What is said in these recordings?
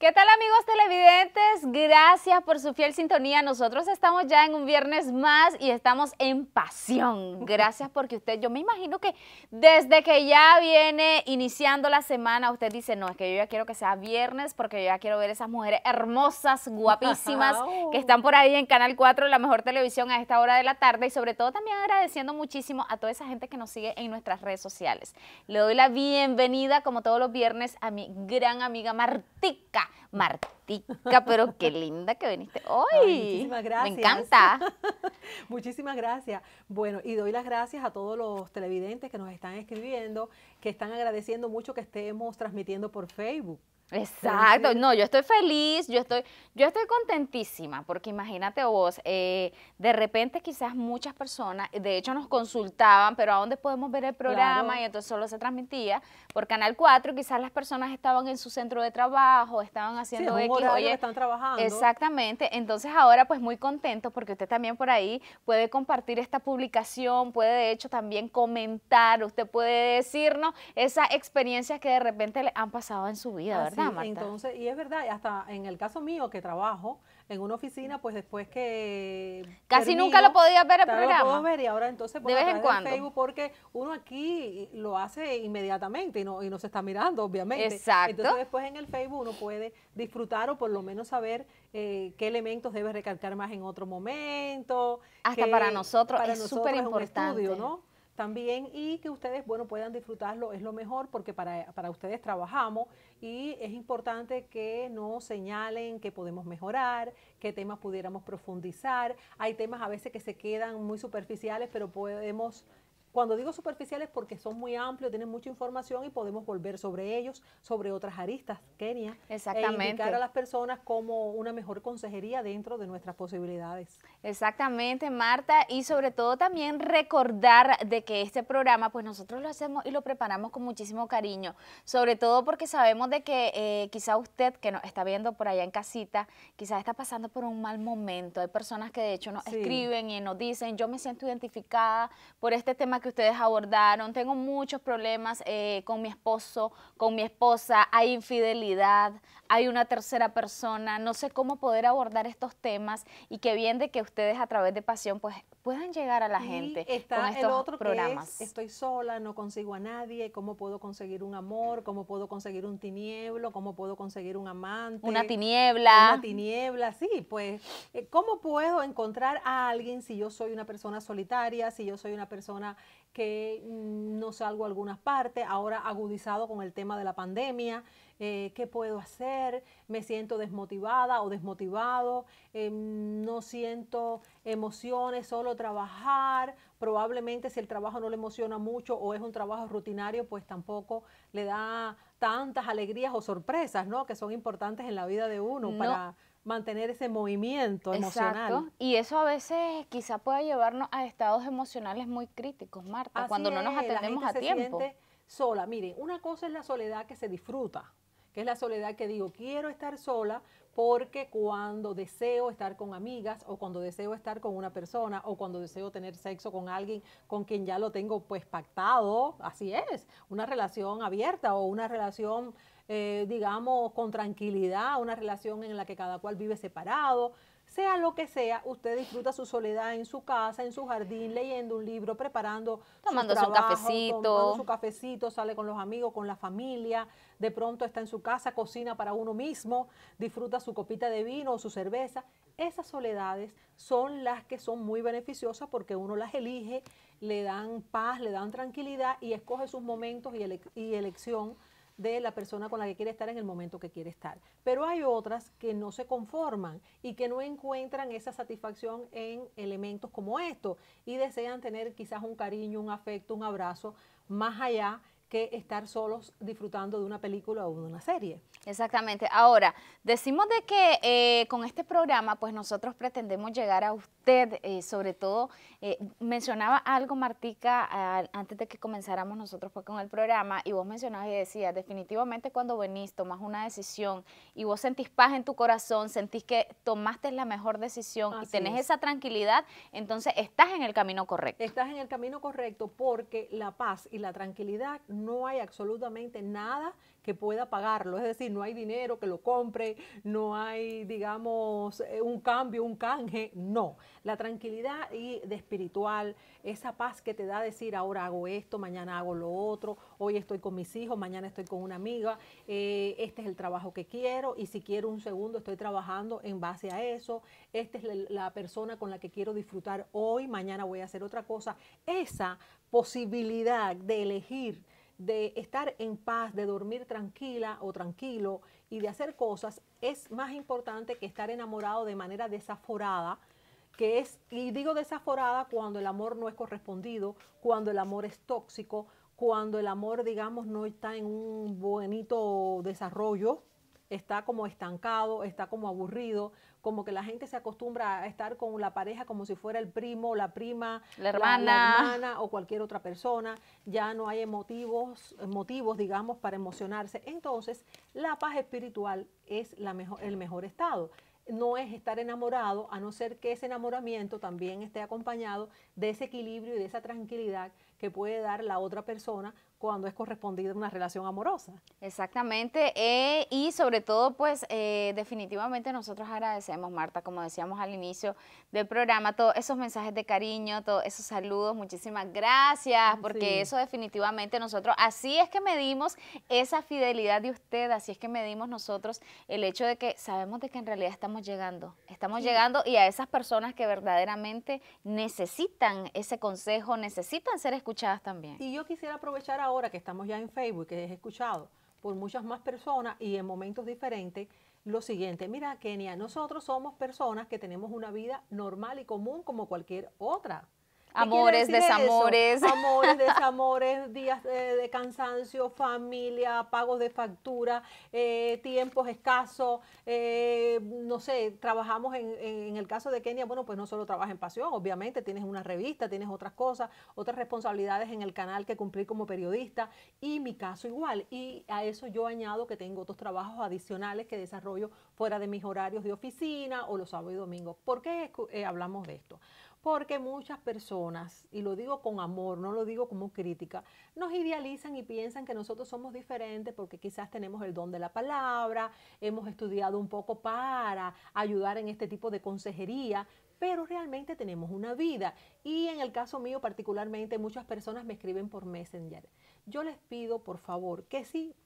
¿Qué tal amigos televidentes? Gracias por su fiel sintonía. Nosotros estamos ya en un viernes más y estamos en pasión. Gracias porque usted, yo me imagino que desde que ya viene iniciando la semana, usted dice, no, es que yo ya quiero que sea viernes porque yo ya quiero ver esas mujeres hermosas, guapísimas, que están por ahí en Canal 4, la mejor televisión a esta hora de la tarde y sobre todo también agradeciendo muchísimo a toda esa gente que nos sigue en nuestras redes sociales. Le doy la bienvenida, como todos los viernes, a mi gran amiga Martica. Martica, pero qué linda que viniste hoy. muchísimas gracias. Me encanta. muchísimas gracias. Bueno, y doy las gracias a todos los televidentes que nos están escribiendo, que están agradeciendo mucho que estemos transmitiendo por Facebook. Exacto, no, yo estoy feliz, yo estoy, yo estoy contentísima, porque imagínate vos, eh, de repente quizás muchas personas, de hecho nos consultaban, pero ¿a dónde podemos ver el programa? Y entonces solo se transmitía por Canal 4, quizás las personas estaban en su centro de trabajo, estaban haciendo X, oye, están trabajando. Exactamente, entonces ahora pues muy contento, porque usted también por ahí puede compartir esta publicación, puede de hecho también comentar, usted puede decirnos esas experiencias que de repente le han pasado en su vida, entonces, y es verdad, hasta en el caso mío que trabajo en una oficina, pues después que... Casi nunca lo podía ver el programa. Lo puedo ver y ahora entonces de en Facebook porque uno aquí lo hace inmediatamente y no, y no se está mirando, obviamente. Exacto. Entonces después en el Facebook uno puede disfrutar o por lo menos saber eh, qué elementos debe recalcar más en otro momento. Hasta para nosotros para es súper importante. ¿no? también y que ustedes, bueno, puedan disfrutarlo, es lo mejor porque para, para ustedes trabajamos y es importante que nos señalen que podemos mejorar, qué temas pudiéramos profundizar. Hay temas a veces que se quedan muy superficiales, pero podemos cuando digo superficiales porque son muy amplios, tienen mucha información y podemos volver sobre ellos, sobre otras aristas, Kenia. E Exactamente. E indicar a las personas como una mejor consejería dentro de nuestras posibilidades. Exactamente, Marta. Y sobre todo también recordar de que este programa, pues nosotros lo hacemos y lo preparamos con muchísimo cariño. Sobre todo porque sabemos de que eh, quizá usted que nos está viendo por allá en casita, quizá está pasando por un mal momento. Hay personas que de hecho nos escriben y nos dicen, yo me siento identificada por este tema que ustedes abordaron. Tengo muchos problemas eh, con mi esposo, con mi esposa, hay infidelidad, hay una tercera persona, no sé cómo poder abordar estos temas y que bien de que ustedes a través de Pasión pues puedan llegar a la gente está con estos el otro programas. estoy sola, no consigo a nadie, cómo puedo conseguir un amor, cómo puedo conseguir un tinieblo, cómo puedo conseguir un amante. Una tiniebla. Una tiniebla, sí, pues eh, cómo puedo encontrar a alguien si yo soy una persona solitaria, si yo soy una persona que no salgo a algunas partes, ahora agudizado con el tema de la pandemia, eh, ¿qué puedo hacer? Me siento desmotivada o desmotivado, em, no siento emociones, solo trabajar, probablemente si el trabajo no le emociona mucho o es un trabajo rutinario, pues tampoco le da tantas alegrías o sorpresas, ¿no? Que son importantes en la vida de uno para mantener ese movimiento emocional. Exacto. Y eso a veces quizá pueda llevarnos a estados emocionales muy críticos, Marta, cuando no nos atendemos a tiempo. sola, Mire, una cosa es la soledad que se disfruta, que es la soledad que digo, quiero estar sola porque cuando deseo estar con amigas o cuando deseo estar con una persona o cuando deseo tener sexo con alguien con quien ya lo tengo pues pactado, así es, una relación abierta o una relación eh, digamos, con tranquilidad, una relación en la que cada cual vive separado. Sea lo que sea, usted disfruta su soledad en su casa, en su jardín, leyendo un libro, preparando tomando su, cafecito, tomando su cafecito, sale con los amigos, con la familia, de pronto está en su casa, cocina para uno mismo, disfruta su copita de vino o su cerveza. Esas soledades son las que son muy beneficiosas porque uno las elige, le dan paz, le dan tranquilidad y escoge sus momentos y elección de la persona con la que quiere estar en el momento que quiere estar. Pero hay otras que no se conforman y que no encuentran esa satisfacción en elementos como esto y desean tener quizás un cariño, un afecto, un abrazo más allá que estar solos disfrutando de una película o de una serie. Exactamente. Ahora, decimos de que eh, con este programa, pues nosotros pretendemos llegar a usted, eh, sobre todo, eh, mencionaba algo Martica antes de que comenzáramos nosotros pues, con el programa, y vos mencionabas y decías, definitivamente cuando venís, tomas una decisión y vos sentís paz en tu corazón, sentís que tomaste la mejor decisión y tenés esa tranquilidad, entonces estás en el camino correcto. Estás en el camino correcto porque la paz y la tranquilidad no hay absolutamente nada que pueda pagarlo. Es decir, no hay dinero que lo compre, no hay, digamos, eh, un cambio, un canje. No. La tranquilidad y de espiritual, esa paz que te da decir ahora hago esto, mañana hago lo otro, hoy estoy con mis hijos, mañana estoy con una amiga, eh, este es el trabajo que quiero y si quiero un segundo estoy trabajando en base a eso, esta es la persona con la que quiero disfrutar hoy, mañana voy a hacer otra cosa. Esa posibilidad de elegir de estar en paz, de dormir tranquila o tranquilo y de hacer cosas, es más importante que estar enamorado de manera desaforada, que es, y digo desaforada cuando el amor no es correspondido, cuando el amor es tóxico, cuando el amor, digamos, no está en un bonito desarrollo, está como estancado, está como aburrido, como que la gente se acostumbra a estar con la pareja como si fuera el primo, la prima, la hermana, o cualquier otra persona, ya no hay motivos, motivos, digamos, para emocionarse. Entonces, la paz espiritual es la mejor, el mejor estado no es estar enamorado, a no ser que ese enamoramiento también esté acompañado de ese equilibrio y de esa tranquilidad que puede dar la otra persona cuando es correspondida una relación amorosa. Exactamente, eh, y sobre todo, pues eh, definitivamente nosotros agradecemos, Marta, como decíamos al inicio del programa, todos esos mensajes de cariño, todos esos saludos, muchísimas gracias, ah, porque eso definitivamente nosotros, así es que medimos esa fidelidad de usted, así es que medimos nosotros el hecho de que sabemos de que en realidad estamos llegando, estamos llegando y a esas personas que verdaderamente necesitan ese consejo, necesitan ser escuchadas también. Y yo quisiera aprovechar ahora ahora que estamos ya en Facebook, que es escuchado por muchas más personas y en momentos diferentes, lo siguiente, mira Kenia, nosotros somos personas que tenemos una vida normal y común como cualquier otra. Amores, desamores. Amores, desamores, días eh, de, cansancio, familia, pagos de factura, eh, tiempos escasos. Eh, no sé, trabajamos en, el caso de Kenia, bueno, pues no solo trabaja en pasión, obviamente tienes una revista, tienes otras cosas, otras responsabilidades en el canal que cumplir como periodista y mi caso igual. Y a eso yo añado que tengo otros trabajos adicionales que desarrollo fuera de mis horarios de oficina o los sábados y domingos. ¿Por qué hablamos de esto? Porque muchas personas, y lo digo con amor, no lo digo como crítica, nos idealizan y piensan que nosotros somos diferentes porque quizás tenemos el don de la palabra, hemos estudiado un poco para ayudar en este tipo de consejería, pero realmente tenemos una vida. Y en el caso mío particularmente, muchas personas me escriben por Messenger. Yo les pido, por favor, que sí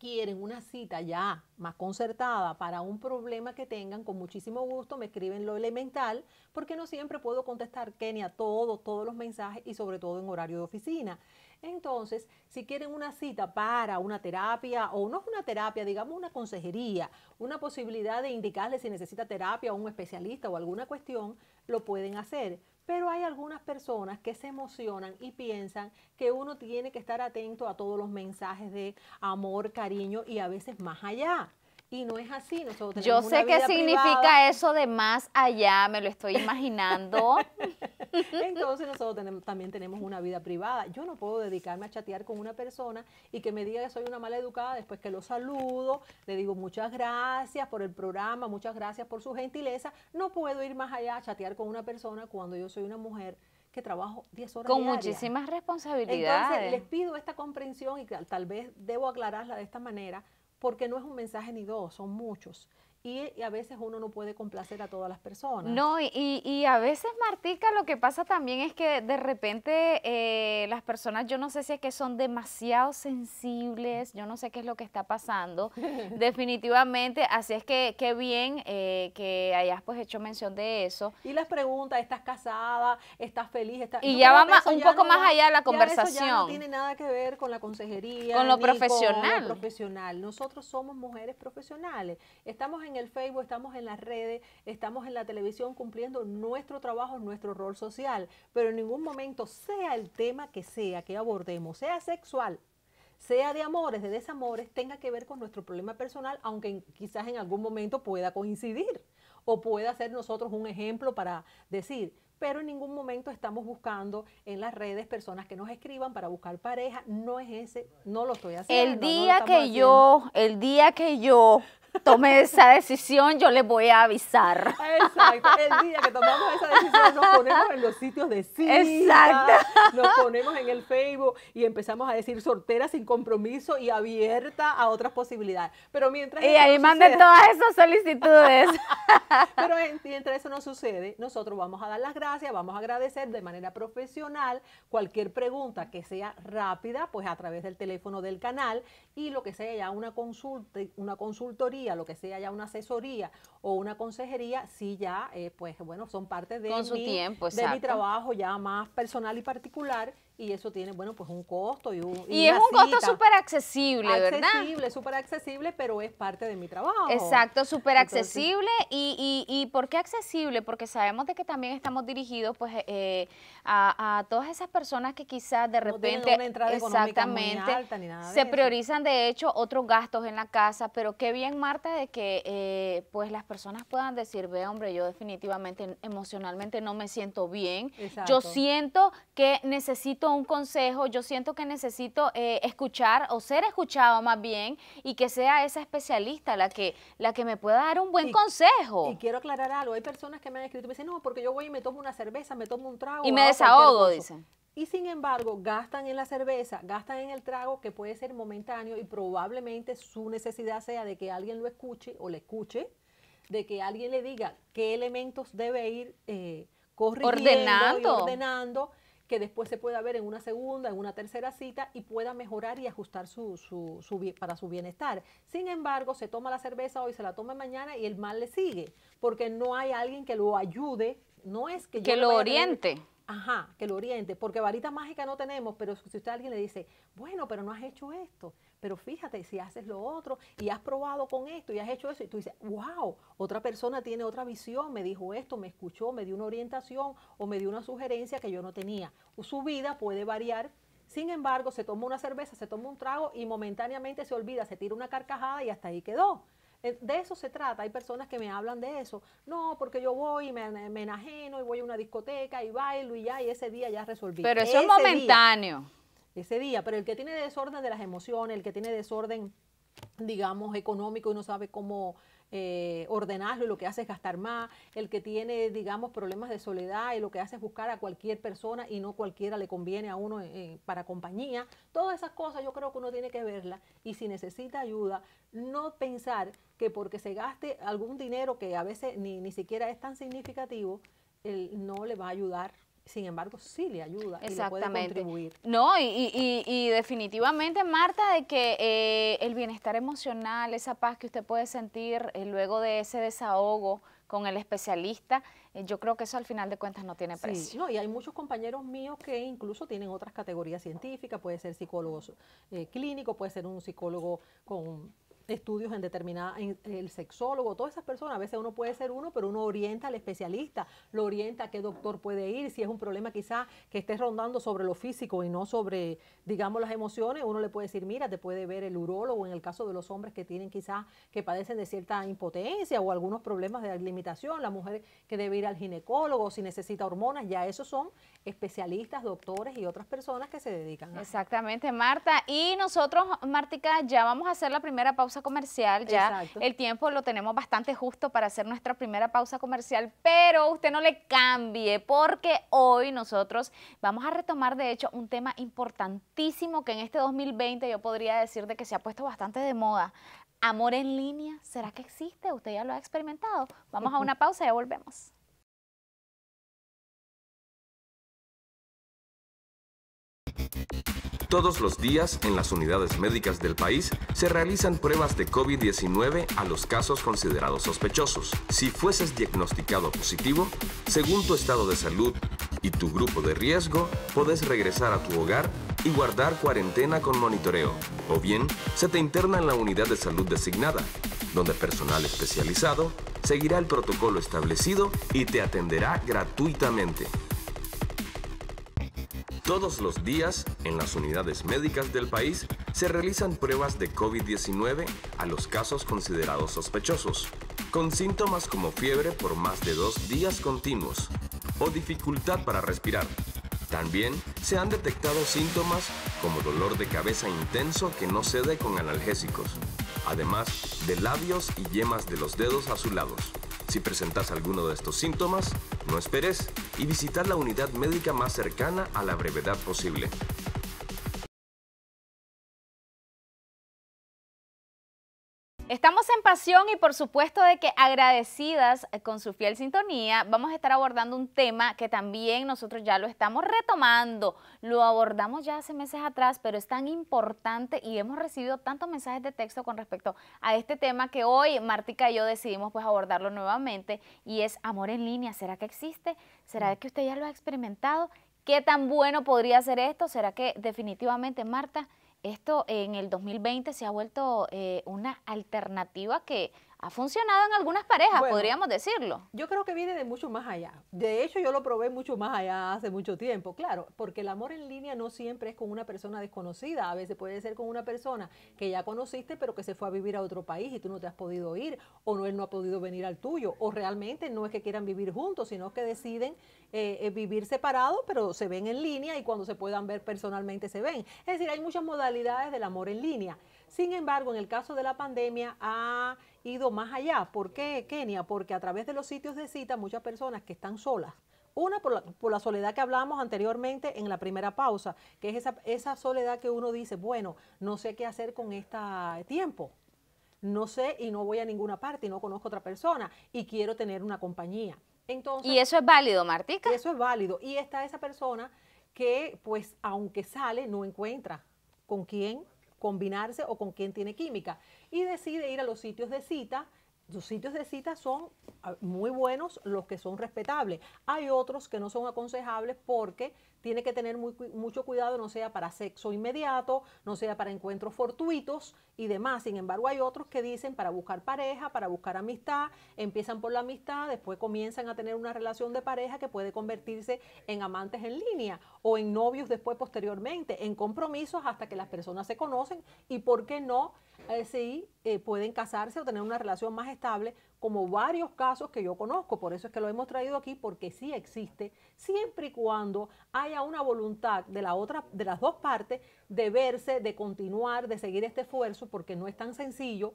quieren una cita ya más concertada para un problema que tengan, con muchísimo gusto me escriben lo elemental, porque no siempre puedo contestar, Kenia, todos, todos los mensajes y sobre todo en horario de oficina. Entonces, si quieren una cita para una terapia o no es una terapia, digamos una consejería, una posibilidad de indicarle si necesita terapia o un especialista o alguna cuestión, lo pueden hacer. Pero hay algunas personas que se emocionan y piensan que uno tiene que estar atento a todos los mensajes de amor, cariño y a veces más allá. Y no es así, Yo sé qué significa eso de más allá, me lo estoy imaginando. Entonces nosotros también tenemos una vida privada. Yo no puedo dedicarme a chatear con una persona y que me diga que soy una mala educada después que lo saludo, le digo muchas gracias por el programa, muchas gracias por su gentileza. No puedo ir más allá a chatear con una persona cuando yo soy una mujer que trabajo 10 horas Con muchísimas responsabilidades. Entonces, les pido esta comprensión y tal vez debo aclararla de esta manera, porque no es un mensaje ni dos, son muchos. Y, a veces uno no puede complacer a todas las personas. No, y, y a veces, Martica, lo que pasa también es que de repente eh, las personas, yo no sé si es que son demasiado sensibles, yo no sé qué es lo que está pasando, definitivamente, así es que qué bien eh, que hayas pues hecho mención de eso. Y las preguntas, ¿estás casada? ¿Estás feliz? Estás... Y ya vamos un poco más allá la conversación. no tiene nada que ver con la consejería. Con lo profesional. Con lo profesional. Nosotros somos mujeres profesionales. Estamos en en el Facebook, estamos en las redes, estamos en la televisión cumpliendo nuestro trabajo, nuestro rol social, pero en ningún momento, sea el tema que sea que abordemos, sea sexual, sea de amores, de desamores, tenga que ver con nuestro problema personal, aunque quizás en algún momento pueda coincidir o pueda ser nosotros un ejemplo para decir, pero en ningún momento estamos buscando en las redes personas que nos escriban para buscar pareja, no es ese, no lo estoy haciendo. El día que yo, el día que yo tome esa decisión, yo le voy a avisar. Exacto. El día que tomamos esa decisión nos ponemos en los sitios de sí. Exacto. Nos ponemos en el Facebook y empezamos a decir soltera sin compromiso y abierta a otras posibilidades. Pero mientras... Y ahí manden todas esas solicitudes. pero mientras eso no sucede, nosotros vamos a dar las gracias, vamos a agradecer de manera profesional cualquier pregunta que sea rápida, pues a través del teléfono del canal y lo que sea ya una consulta, una consultoría lo que sea ya una asesoría o una consejería, sí ya, eh, pues bueno, son parte de, mi, de mi trabajo ya más personal y particular y eso tiene, bueno, pues un costo y un... Y, es un costo súper accesible, ¿verdad? Accesible, súper accesible, pero es parte de mi trabajo. Exacto, súper accesible. Y, y, por qué accesible? Porque sabemos de que también estamos dirigidos, pues, eh, a, todas esas personas que quizás de repente no exactamente se priorizan de hecho otros gastos en la casa, pero qué bien Marta de que eh, pues las personas puedan decir, ve hombre, yo definitivamente emocionalmente no me siento bien, yo siento que necesito un consejo, yo siento que necesito eh, escuchar o ser escuchado más bien y que sea esa especialista la que la que me pueda dar un buen consejo. Y quiero aclarar algo, hay personas que me han escrito y me dicen, no, porque yo voy y me tomo una cerveza, me tomo un trago. Y sin embargo, gastan en la cerveza, gastan en el trago que puede ser momentáneo y probablemente su necesidad sea de que alguien lo escuche o le escuche, de que alguien le diga qué elementos debe ir eh, corrigiendo ordenando. que después se pueda ver en una segunda, en una tercera cita y pueda mejorar y ajustar su, para su bienestar. Sin embargo, se toma la cerveza hoy, se la toma mañana y el mal le sigue, porque no hay alguien que lo ayude, no es que, yo lo oriente ajá, que lo oriente, porque varita mágica no tenemos, pero si usted a alguien le dice, bueno, pero no has hecho esto, pero fíjate, si haces lo otro y has probado con esto y has hecho eso, y tú dices, wow, otra persona tiene otra visión, me dijo esto, me escuchó, me dio una orientación o me dio una sugerencia que yo no tenía. Su vida puede variar. Sin embargo, se toma una cerveza, se toma un trago y momentáneamente se olvida, se tira una carcajada y hasta ahí quedó. Eh, de eso se trata. Hay personas que me hablan de eso. No, porque yo voy y me, enajeno y voy a una discoteca y bailo y ya, y ese día ya resolví. Pero eso es momentáneo. ese día, pero el que tiene desorden de las emociones, el que tiene desorden digamos, económico y no sabe cómo eh, ordenarlo y lo que hace es gastar más, el que tiene, digamos, problemas de soledad y lo que hace es buscar a cualquier persona y no cualquiera le conviene a uno eh, eh, para compañía. Todas esas cosas yo creo que uno tiene que verlas y si necesita ayuda, no pensar que porque se gaste algún dinero que a veces ni, ni siquiera es tan significativo, él no le va a ayudar sin embargo, sí le ayuda y le puede contribuir. No, y, y, definitivamente, Marta, de que eh, el bienestar emocional, esa paz que usted puede sentir eh, luego de ese desahogo con el especialista, eh, yo creo que eso al final de cuentas no tiene precio. y hay muchos compañeros míos que incluso tienen otras categorías científicas, puede ser psicólogo clínico, puede ser un psicólogo con estudios en determinada, en, el sexólogo, todas esas personas, a veces uno puede ser uno, pero uno orienta al especialista, lo orienta a qué doctor puede ir, si es un problema quizás que esté rondando sobre lo físico y no sobre, digamos, las emociones, uno le puede decir, mira, te puede ver el urólogo, en el caso de los hombres que tienen quizás, que padecen de cierta impotencia o algunos problemas de limitación, la mujer que debe ir al ginecólogo si necesita hormonas, ya esos son especialistas, doctores y otras personas que se dedican. Exactamente, Marta. Y nosotros, Martica, ya vamos a hacer la primera pausa comercial ya. El tiempo lo tenemos bastante justo para hacer nuestra primera pausa comercial, pero usted no le cambie porque hoy nosotros vamos a retomar de hecho un tema importantísimo que en este 2020 yo podría decir de que se ha puesto bastante de moda. Amor en línea, ¿será que existe? ¿Usted ya lo ha experimentado? Vamos a una pausa y ya volvemos. Todos los días en las unidades médicas del país se realizan pruebas de COVID-19 a los casos considerados sospechosos. Si fueses diagnosticado positivo, según tu estado de salud y tu grupo de riesgo, podés regresar a tu hogar y guardar cuarentena con monitoreo. O bien, se te interna en la unidad de salud designada, donde personal especializado seguirá el protocolo establecido y te atenderá gratuitamente. Todos los días, en las unidades médicas del país, se realizan pruebas de COVID-19 a los casos considerados sospechosos, con síntomas como fiebre por más de dos días continuos o dificultad para respirar. También se han detectado síntomas como dolor de cabeza intenso que no cede con analgésicos, además de labios y yemas de los dedos azulados. Si presentas alguno de estos síntomas, no esperes y visita la unidad médica más cercana a la brevedad posible. en pasión y por supuesto de que agradecidas eh, con su fiel sintonía, vamos a estar abordando un tema que también nosotros ya lo estamos retomando, lo abordamos ya hace meses atrás, pero es tan importante y hemos recibido tantos mensajes de texto con respecto a este tema que hoy Martica y yo decidimos pues abordarlo nuevamente y es amor en línea, ¿será que existe? ¿Será mm. que usted ya lo ha experimentado? ¿Qué tan bueno podría ser esto? ¿Será que definitivamente Marta esto en el 2020 se ha vuelto eh, una alternativa que ha funcionado en algunas parejas, podríamos decirlo. Yo creo que viene de mucho más allá. De hecho, yo lo probé mucho más allá hace mucho tiempo, claro, porque el amor en línea no siempre es con una persona desconocida, a veces puede ser con una persona que ya conociste pero que se fue a vivir a otro país y tú no te has podido ir, o él no ha podido venir al tuyo, o realmente no es que quieran vivir juntos, sino que deciden eh, eh, vivir separados, pero se ven en línea y cuando se puedan ver personalmente se ven. Es decir, hay muchas modalidades del amor en línea. Sin embargo, en el caso de la pandemia ha ido más allá. ¿Por qué Kenia? Porque a través de los sitios de cita muchas personas que están solas, una por la, soledad que hablábamos anteriormente en la primera pausa, que es esa, soledad que uno dice, bueno, no sé qué hacer con este tiempo, no sé y no voy a ninguna parte y no conozco a otra persona y quiero tener una compañía. Entonces, y eso es válido, Martica. Eso es válido. Y está esa persona que, pues, aunque sale, no encuentra con quién combinarse o con quién tiene química. Y decide ir a los sitios de cita los sitios de cita son ah, muy buenos, los que son respetables. Hay otros que no son aconsejables porque tiene que tener mucho cuidado, no sea para sexo inmediato, no sea para encuentros fortuitos y demás. Sin embargo, hay otros que dicen para buscar pareja, para buscar amistad, empiezan por la amistad, después comienzan a tener una relación de pareja que puede convertirse en amantes en línea o en novios después posteriormente, en compromisos hasta que las personas se conocen y, ¿por qué no? Sí, eh, pueden casarse o tener una relación más estable, como varios casos que yo conozco. Por eso es que lo hemos traído aquí, porque sí existe, siempre y cuando haya una voluntad de, la otra, de las dos partes de verse, de continuar, de seguir este esfuerzo, porque no es tan sencillo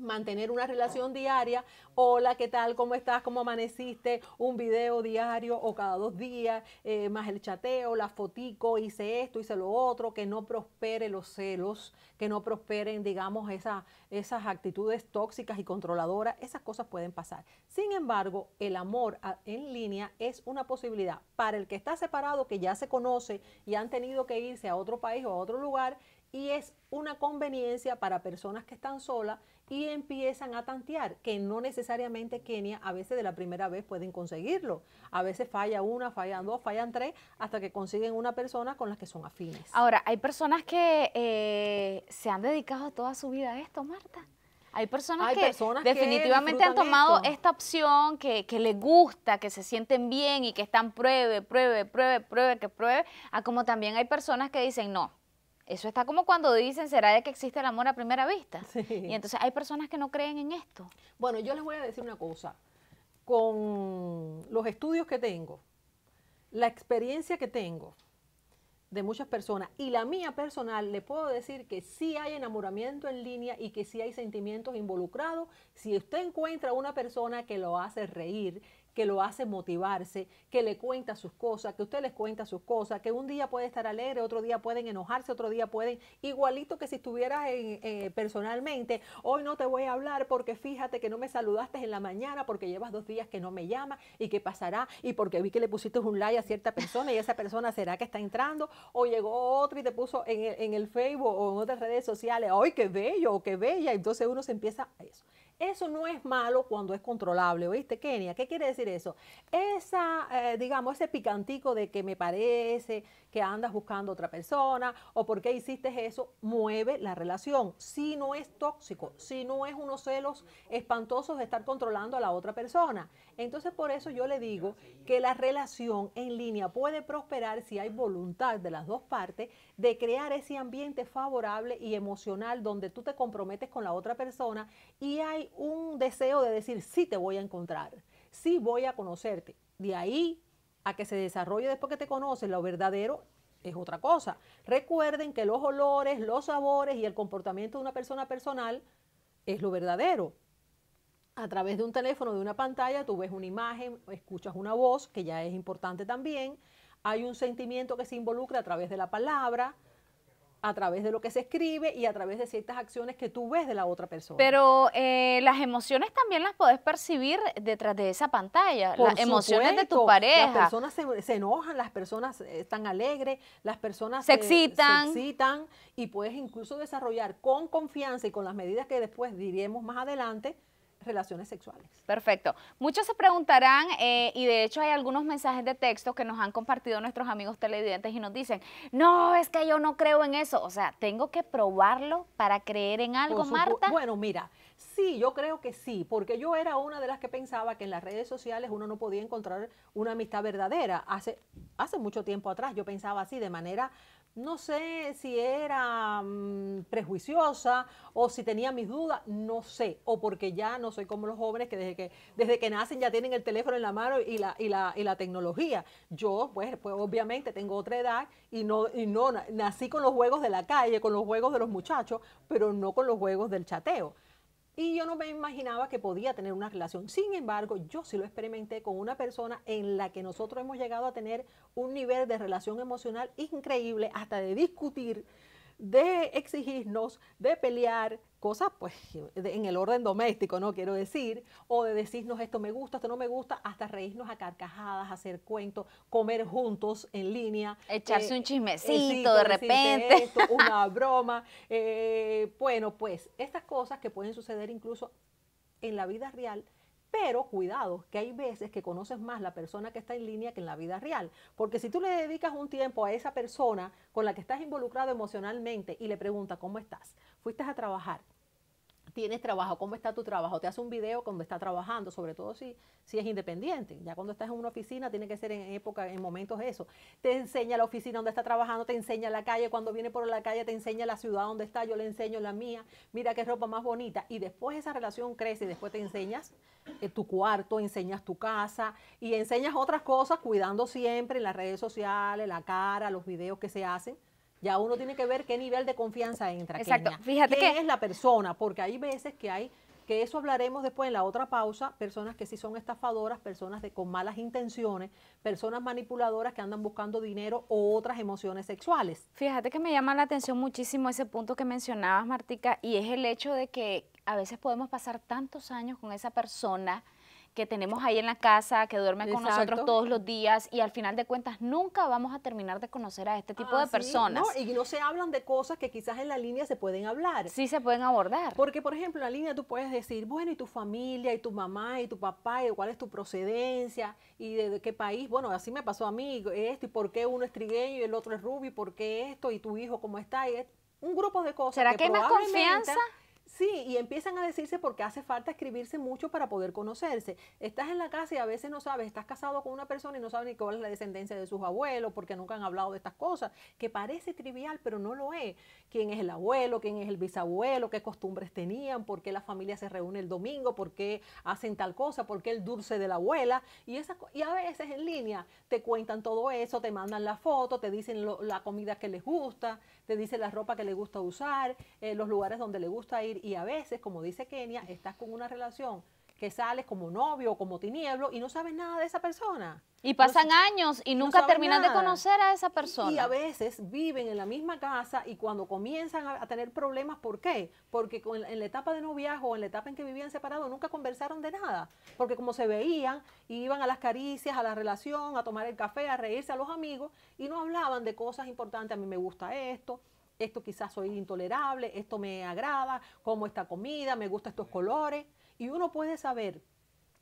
mantener una relación diaria. Hola, ¿qué tal? ¿Cómo estás? ¿Cómo amaneciste? Un video diario o cada dos días, eh, más el chateo, la fotico, hice esto, hice lo otro, que no prospere los celos, que no prosperen, digamos, esas actitudes tóxicas y controladoras, esas cosas pueden pasar. Sin embargo, el amor ah, en línea es una posibilidad para el que está separado, que ya se conoce y han tenido que irse a otro país o a otro lugar, y es una conveniencia para personas que están solas y empiezan a tantear, que no necesariamente Kenia a veces de la primera vez pueden conseguirlo. A veces falla una, fallan dos, fallan tres, hasta que consiguen una persona con las que son afines. Ahora, hay personas que eh, se han dedicado toda su vida a esto, Marta. Hay personas que definitivamente han tomado esta opción, que, que, les gusta, que se sienten bien y que están pruebe, pruebe, pruebe, pruebe, que pruebe, a como también hay personas que dicen, no, eso está como cuando dicen, ¿será de que existe el amor a primera vista? Y entonces hay personas que no creen en esto. Bueno, yo les voy a decir una cosa. Con los estudios que tengo, la experiencia que tengo de muchas personas y la mía personal, le puedo decir que sí hay enamoramiento en línea y que sí hay sentimientos involucrados. Si usted encuentra una persona que lo hace reír, que lo hace motivarse, que le cuenta sus cosas, que usted les cuenta sus cosas, que un día puede estar alegre, otro día pueden enojarse, otro día pueden, igualito que si estuvieras eh, personalmente, hoy no te voy a hablar porque fíjate que no me saludaste en la mañana porque llevas dos días que no me llama y qué pasará y porque vi que le pusiste un like a cierta persona y esa persona será que está entrando o llegó otro y te puso en el, en el Facebook o en otras redes sociales, ¡ay, qué bello! ¡Qué bella! Entonces uno se empieza a eso. Eso no es malo cuando es controlable, ¿oíste, Kenia? ¿Qué quiere decir eso? Esa, eh, digamos, ese picantico de que me parece que andas buscando otra persona o por qué hiciste eso, mueve la relación. Si no es tóxico, si no es unos celos espantosos de estar controlando a la otra persona. Entonces por eso yo le digo que la relación en línea puede prosperar si hay voluntad de las dos partes de crear ese ambiente favorable y emocional donde tú te comprometes con la otra persona y hay un deseo de decir, sí te voy a encontrar, sí voy a conocerte. De ahí a que se desarrolle después que te conoces, lo verdadero es otra cosa. Recuerden que los olores, los sabores y el comportamiento de una persona personal es lo verdadero. A través de un teléfono, de una pantalla, tú ves una imagen, escuchas una voz, que ya es importante también. Hay un sentimiento que se involucra a través de la palabra, a través de lo que se escribe y a través de ciertas acciones que tú ves de la otra persona. Pero eh, las emociones también las puedes percibir detrás de esa pantalla, las emociones de tu pareja. Las personas se, enojan, las personas eh, están alegres, las personas se, excitan. se, excitan. y puedes incluso desarrollar con confianza y con las medidas que después diremos más adelante relaciones sexuales. Perfecto. Muchos se preguntarán, eh, y de hecho hay algunos mensajes de texto que nos han compartido nuestros amigos televidentes y nos dicen, no, es que yo no creo en eso. O sea, ¿tengo que probarlo para creer en algo, Marta? Bueno, mira, sí, yo creo que sí, porque yo era una de las que pensaba que en las redes sociales uno no podía encontrar una amistad verdadera. Hace, hace mucho tiempo atrás yo pensaba así, de manera no sé si era mm, prejuiciosa o si tenía mis dudas, no sé, o porque ya no soy como los jóvenes que desde que, desde que nacen ya tienen el teléfono en la mano y la, y la, y la tecnología. Yo, pues, pues, obviamente tengo otra edad y no, y no nací con los juegos de la calle, con los juegos de los muchachos, pero no con los juegos del chateo. Y yo no me imaginaba que podía tener una relación. Sin embargo, yo sí lo experimenté con una persona en la que nosotros hemos llegado a tener un nivel de relación emocional increíble, hasta de discutir, de exigirnos, de pelear, cosas pues en el orden doméstico, ¿no? Quiero decir, o de decirnos esto me gusta, esto no me gusta, hasta reírnos a carcajadas, hacer cuentos, comer juntos en línea. Echarse eh, un eh, chismecito de repente. una broma. Eh, bueno, pues estas cosas que pueden suceder incluso en la vida real, pero cuidado, que hay veces que conoces más la persona que está en línea que en la vida real. Porque si tú le dedicas un tiempo a esa persona con la que estás involucrado emocionalmente y le preguntas, ¿cómo estás? fuiste a trabajar, tienes trabajo, cómo está tu trabajo, te hace un video cuando está trabajando, sobre todo si, si es independiente, ya cuando estás en una oficina tiene que ser en época, en momentos eso, te enseña la oficina donde está trabajando, te enseña la calle, cuando viene por la calle te enseña la ciudad donde está, yo le enseño la mía, mira qué ropa más bonita, y después esa relación crece y después te enseñas eh, tu cuarto, enseñas tu casa y enseñas otras cosas cuidando siempre las redes sociales, la cara, los videos que se hacen ya uno tiene que ver qué nivel de confianza entra. Exacto. Fíjate quién es la persona, porque hay veces que hay que eso hablaremos después en la otra pausa, personas que sí son estafadoras, personas de, con malas intenciones, personas manipuladoras que andan buscando dinero o otras emociones sexuales. Fíjate que me llama la atención muchísimo ese punto que mencionabas, Martica, y es el hecho de que a veces podemos pasar tantos años con esa persona que tenemos ahí en la casa, que duermen con nosotros todos los días y al final de cuentas nunca vamos a terminar de conocer a este tipo de ah, personas. y no se hablan de cosas que quizás en la línea se pueden hablar. Sí se pueden abordar. Porque, por ejemplo, en la línea tú puedes decir, bueno, y tu familia, y tu mamá, y tu papá, y cuál es tu procedencia, y de, qué país, bueno, así me pasó a mí, esto, y por qué uno es trigueño y el otro es rubio, y por qué esto, y tu hijo cómo está, y un grupo de cosas. ¿Será que, más confianza? Sí, y empiezan a decirse porque hace falta escribirse mucho para poder conocerse. Estás en la casa y a veces no sabes, estás casado con una persona y no sabes ni cuál es la descendencia de sus abuelos porque nunca han hablado de estas cosas, que parece trivial, pero no lo es. ¿Quién es el abuelo? ¿Quién es el bisabuelo? ¿Qué costumbres tenían? ¿Por qué la familia se reúne el domingo? ¿Por qué hacen tal cosa? ¿Por qué el dulce de la abuela? Y, esas y a veces en línea te cuentan todo eso, te mandan la foto, te dicen la comida que les gusta te dice la ropa que le gusta usar, eh, los lugares donde le gusta ir y a veces, como dice Kenia, estás con una relación que sales como novio o como tinieblo y no sabes nada de esa persona. Y pasan años y nunca terminan de conocer a esa persona. Y, a veces viven en la misma casa y cuando comienzan a, tener problemas, ¿por qué? Porque en la etapa de noviazgo o en la etapa en que vivían separados nunca conversaron de nada. Porque como se veían, iban a las caricias, a la relación, a tomar el café, a reírse a los amigos y no hablaban de cosas importantes. A mí me gusta esto, esto quizás soy intolerable, esto me agrada, como esta comida, me gustan estos colores. Y uno puede saber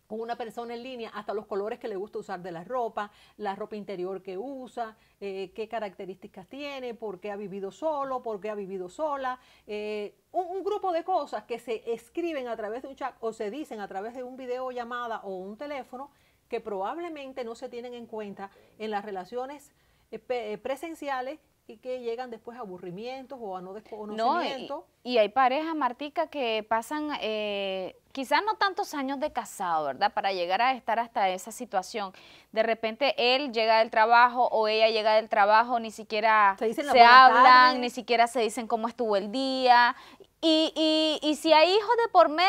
con una persona en línea hasta los colores que le gusta usar de la ropa, la ropa interior que usa, eh, qué características tiene, por qué ha vivido solo, por qué ha vivido sola, eh, un, grupo de cosas que se escriben a través de un chat o se dicen a través de un video llamada o un teléfono que probablemente no se tienen en cuenta en las relaciones eh, presenciales y que llegan después a aburrimientos o a no desconocimiento. No, y, hay parejas, Martica, que pasan eh, quizás no tantos años de casado, ¿verdad? Para llegar a estar hasta esa situación. De repente él llega del trabajo o ella llega del trabajo, ni siquiera se, hablan, ni siquiera se dicen cómo estuvo el día y, y, si hay hijos de por medio,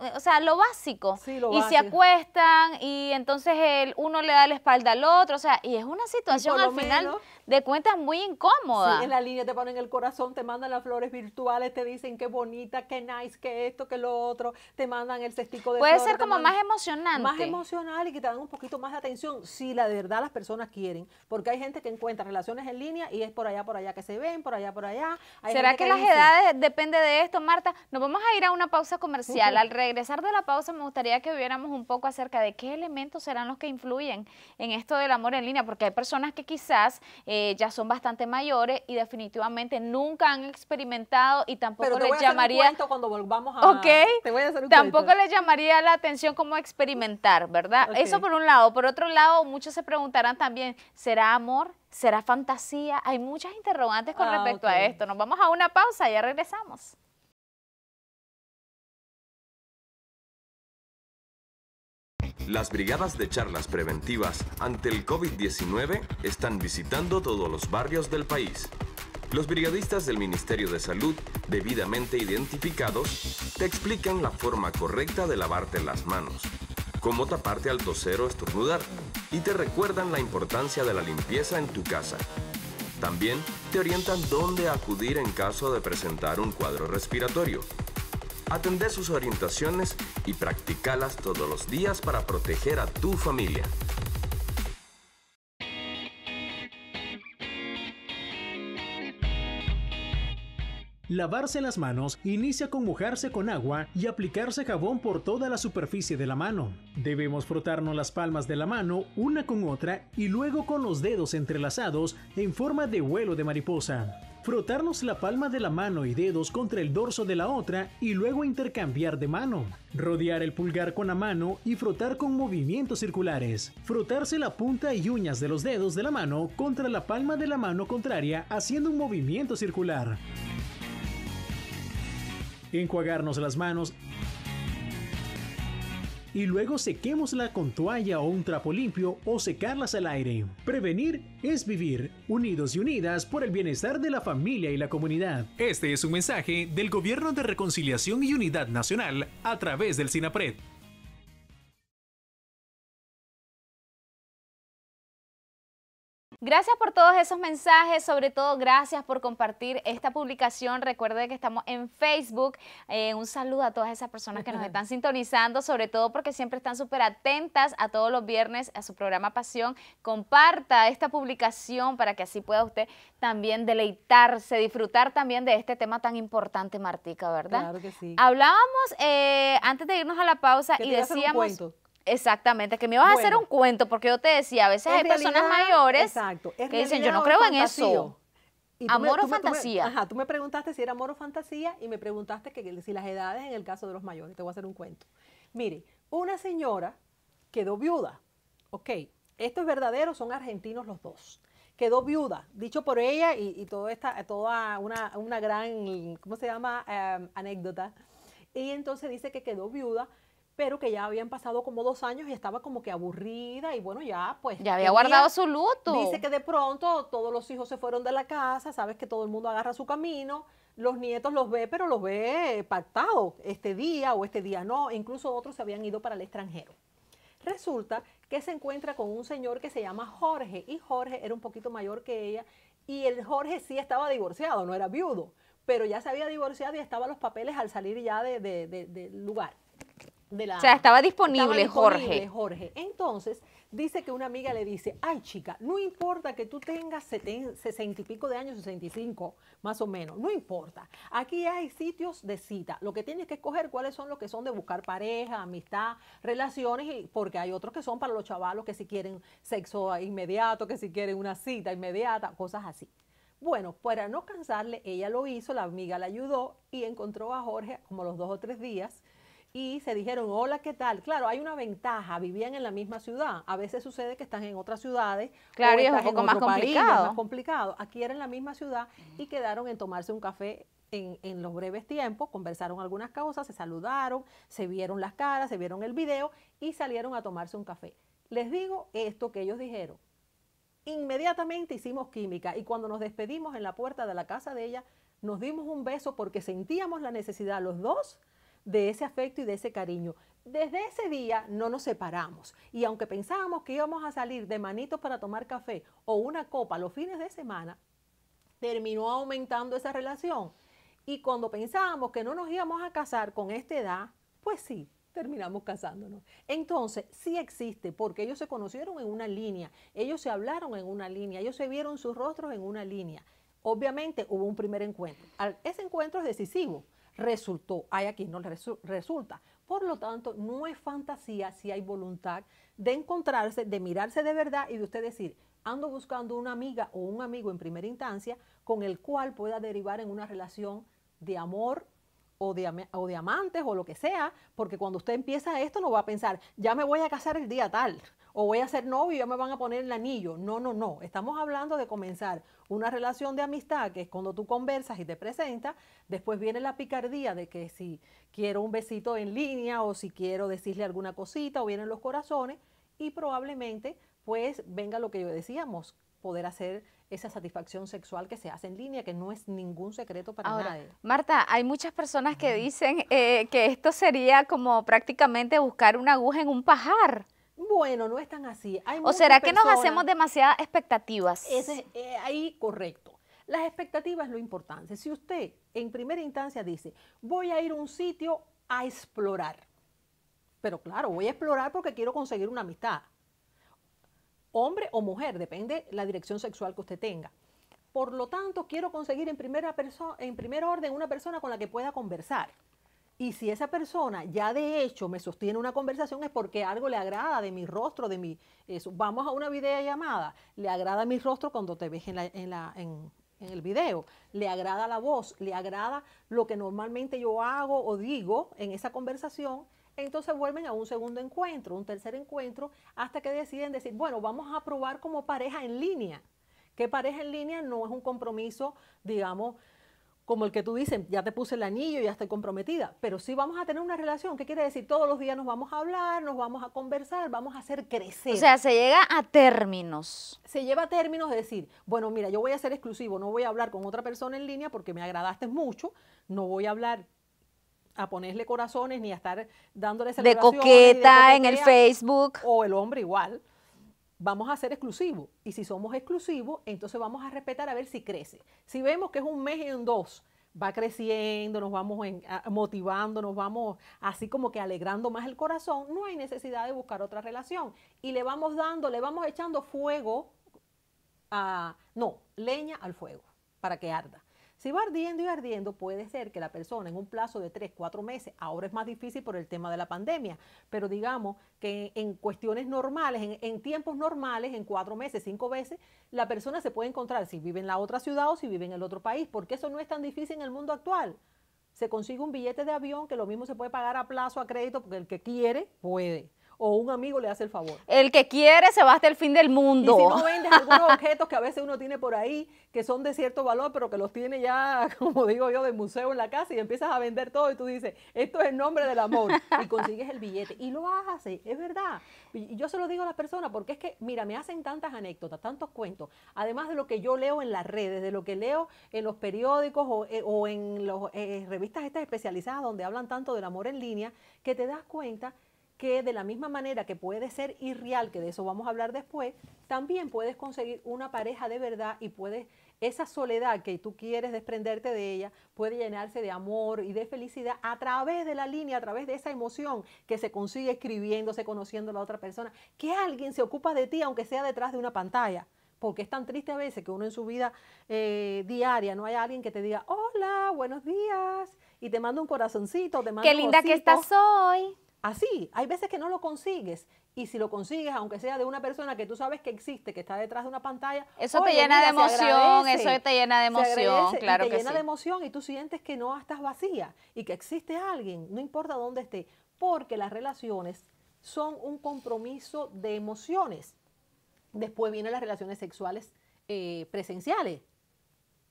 eh, o sea, lo básico. y se acuestan y entonces el uno le da la espalda al otro, o sea, y es una situación al final de cuentas muy incómoda. Sí, en la línea te ponen el corazón, te mandan las flores virtuales, te dicen qué bonita, qué nice, qué esto, qué lo otro, te mandan el cestico de Puede ser como más emocionante. Más emocional y que te dan un poquito más de atención si la de verdad las personas quieren, porque hay gente que encuentra relaciones en línea y es por allá, por allá que se ven, por allá, por allá. ¿Será que, las edades depende de esto, Marta, nos vamos a ir a una pausa comercial. Al regresar de la pausa me gustaría que viéramos un poco acerca de qué elementos serán los que influyen en esto del amor en línea, porque hay personas que quizás eh, ya son bastante mayores y definitivamente nunca han experimentado y tampoco les llamaría... cuando volvamos a... Ok, tampoco les llamaría la atención cómo experimentar, ¿verdad? Eso por un lado. Por otro lado, muchos se preguntarán también, ¿será amor? ¿Será fantasía? Hay muchas interrogantes con ah, respecto a esto. Nos vamos a una pausa, y ya regresamos. Las brigadas de charlas preventivas ante el COVID-19 están visitando todos los barrios del país. Los brigadistas del Ministerio de Salud, debidamente identificados, te explican la forma correcta de lavarte las manos, cómo taparte al toser o estornudar, y te recuerdan la importancia de la limpieza en tu casa. También te orientan dónde acudir en caso de presentar un cuadro respiratorio, Atender sus orientaciones y practicarlas todos los días para proteger a tu familia. Lavarse las manos inicia con mojarse con agua y aplicarse jabón por toda la superficie de la mano. Debemos frotarnos las palmas de la mano una con otra y luego con los dedos entrelazados en forma de vuelo de mariposa frotarnos la palma de la mano y dedos contra el dorso de la otra y luego intercambiar de mano, rodear el pulgar con la mano y frotar con movimientos circulares, frotarse la punta y uñas de los dedos de la mano contra la palma de la mano contraria haciendo un movimiento circular, enjuagarnos las manos y luego sequémosla con toalla o un trapo limpio o secarlas al aire. Prevenir es vivir, unidos y unidas por el bienestar de la familia y la comunidad. Este es un mensaje del Gobierno de Reconciliación y Unidad Nacional a través del CINAPRED. Gracias por todos esos mensajes, sobre todo gracias por compartir esta publicación. Recuerde que estamos en Facebook. Eh, un saludo a todas esas personas que nos están sintonizando, sobre todo porque siempre están súper atentas a todos los viernes a su programa Pasión. Comparta esta publicación para que así pueda usted también deleitarse, disfrutar también de este tema tan importante, Martica, ¿verdad? Claro que sí. Hablábamos eh, antes de irnos a la pausa y decíamos... Exactamente, que me ibas a hacer un cuento, porque yo te decía, a veces hay personas mayores que dicen, yo no creo en eso. amor o fantasía. ajá, tú me preguntaste si era amor o fantasía y me preguntaste que, si las edades en el caso de los mayores. Te voy a hacer un cuento. Mire, una señora quedó viuda. Ok, esto es verdadero, son argentinos los dos. Quedó viuda, dicho por ella y, toda esta, toda una, una, gran, ¿cómo se llama? Em, anécdota. Y entonces dice que quedó viuda pero que ya habían pasado como dos años y estaba como que aburrida y bueno, ya pues... Ya había guardado su luto. Dice que de pronto todos los hijos se fueron de la casa, sabes que todo el mundo agarra su camino, los nietos los ve, pero los ve pactados, este día o este día no, e incluso otros se habían ido para el extranjero. Resulta que se encuentra con un señor que se llama Jorge y Jorge era un poquito mayor que ella y el Jorge sí estaba divorciado, no era viudo, pero ya se había divorciado y estaba los papeles al salir ya del lugar. O sea, estaba disponible, estaba disponible Jorge. Entonces, dice que una amiga le dice, ay chica, no importa que tú tengas sesenta y pico de años, 65 más o menos, no importa. Aquí hay sitios de cita. Lo que tienes que escoger cuáles son los que son de buscar pareja, amistad, relaciones, y, porque hay otros que son para los chavalos que si quieren sexo inmediato, que si quieren una cita inmediata, cosas así. Bueno, para no cansarle, ella lo hizo, la amiga la ayudó y encontró a Jorge como los dos o tres días y se dijeron, hola, ¿qué tal? Claro, hay una ventaja, vivían en la misma ciudad. A veces sucede que están en otras ciudades. Claro, y es un poco más complicado. Aquí era en la misma ciudad y quedaron en tomarse un café en, en, los breves tiempos, conversaron algunas cosas, se saludaron, se vieron las caras, se vieron el video y salieron a tomarse un café. Les digo esto que ellos dijeron. Inmediatamente hicimos química y cuando nos despedimos en la puerta de la casa de ella, nos dimos un beso porque sentíamos la necesidad los dos de ese afecto y de ese cariño. Desde ese día no nos separamos y aunque pensábamos que íbamos a salir de manitos para tomar café o una copa los fines de semana, terminó aumentando esa relación. Y cuando pensábamos que no nos íbamos a casar con esta edad, pues sí, terminamos casándonos. Entonces, sí existe, porque ellos se conocieron en una línea, ellos se hablaron en una línea, ellos se vieron sus rostros en una línea. Obviamente hubo un primer encuentro. Ese encuentro es decisivo resultó, hay aquí, no resulta. Por lo tanto, no es fantasía si hay voluntad de encontrarse, de mirarse de verdad y de usted decir, ando buscando una amiga o un amigo en primera instancia con el cual pueda derivar en una relación de amor o de, o de amantes o lo que sea, porque cuando usted empieza esto no va a pensar, ya me voy a casar el día tal o voy a ser novio y ya me van a poner el anillo. No, no, no. Estamos hablando de comenzar una relación de amistad, que es cuando tú conversas y te presentas. Después viene la picardía de que si quiero un besito en línea o si quiero decirle alguna cosita o vienen los corazones y probablemente pues venga lo que yo decíamos, poder hacer esa satisfacción sexual que se hace en línea, que no es ningún secreto para nadie. Marta, hay muchas personas que dicen eh, que esto sería como prácticamente buscar una aguja en un pajar. Bueno, no es tan así. ¿O será que nos hacemos demasiadas expectativas? Ese, eh, ahí correcto. Las expectativas es lo importante. Si usted en primera instancia dice, voy a ir a un sitio a explorar, pero claro, voy a explorar porque quiero conseguir una amistad. Hombre o mujer, depende la dirección sexual que usted tenga. Por lo tanto, quiero conseguir en, primera en primer orden una persona con la que pueda conversar. Y si esa persona ya de hecho me sostiene una conversación es porque algo le agrada de mi rostro, de mi... Eso. Vamos a una videollamada, le agrada mi rostro cuando te ves en, la, en el video, le agrada la voz, le agrada lo que normalmente yo hago o digo en esa conversación. Entonces vuelven a un segundo encuentro, un tercer encuentro, hasta que deciden decir, bueno, vamos a probar como pareja en línea. Que pareja en línea no es un compromiso, digamos, como el que tú dices, ya te puse el anillo, ya estoy comprometida, pero sí vamos a tener una relación. ¿Qué quiere decir? Todos los días nos vamos a hablar, nos vamos a conversar, vamos a hacer crecer. O sea, se llega a términos. Se lleva a términos de decir, bueno, mira, yo voy a ser exclusivo, no voy a hablar con otra persona en línea porque me agradaste mucho, no voy a hablar a ponerle corazones ni a estar dándole celebraciones. De coqueta en el Facebook. O el hombre igual vamos a ser exclusivos. Y si somos exclusivos, entonces vamos a respetar a ver si crece. Si vemos que es un mes en dos, va creciendo, nos vamos motivando, nos vamos así como que alegrando más el corazón, no hay necesidad de buscar otra relación. Y le vamos dando, le vamos echando fuego a, no, leña al fuego para que arda. Si va ardiendo y ardiendo, puede ser que la persona en un plazo de 3, cuatro meses, ahora es más difícil por el tema de la pandemia, pero digamos que en, cuestiones normales, en, tiempos normales, en cuatro meses, cinco veces, la persona se puede encontrar si vive en la otra ciudad o si vive en el otro país, porque eso no es tan difícil en el mundo actual. Se consigue un billete de avión que lo mismo se puede pagar a plazo, a crédito, porque el que quiere puede o un amigo le hace el favor. El que quiere se va hasta el fin del mundo. Y si no vendes algunos objetos que a veces uno tiene por ahí, que son de cierto valor, pero que los tiene ya, como digo yo, de museo en la casa y empiezas a vender todo y tú dices, esto es el nombre del amor y consigues el billete y lo haces, es verdad. Y yo se lo digo a las personas porque es que, mira, me hacen tantas anécdotas, tantos cuentos, además de lo que yo leo en las redes, de lo que leo en los periódicos o, eh, en las eh, revistas estas especializadas donde hablan tanto del amor en línea, que te das cuenta que de la misma manera que puede ser irreal, que de eso vamos a hablar después, también puedes conseguir una pareja de verdad y puedes, esa soledad que tú quieres desprenderte de ella, puede llenarse de amor y de felicidad a través de la línea, a través de esa emoción que se consigue escribiéndose, conociendo a la otra persona, que alguien se ocupa de ti, aunque sea detrás de una pantalla. Porque es tan triste a veces que uno en su vida eh, diaria no hay alguien que te diga, hola, buenos días, y te manda un corazoncito, te manda Qué linda que estás hoy Así, hay veces que no lo consigues y si lo consigues, aunque sea de una persona que tú sabes que existe, que está detrás de una pantalla, eso te llena de emoción, eso te llena de emoción, claro te llena de emoción y tú sientes que no estás vacía y que existe alguien, no importa dónde esté, porque las relaciones son un compromiso de emociones. Después vienen las relaciones sexuales eh, presenciales.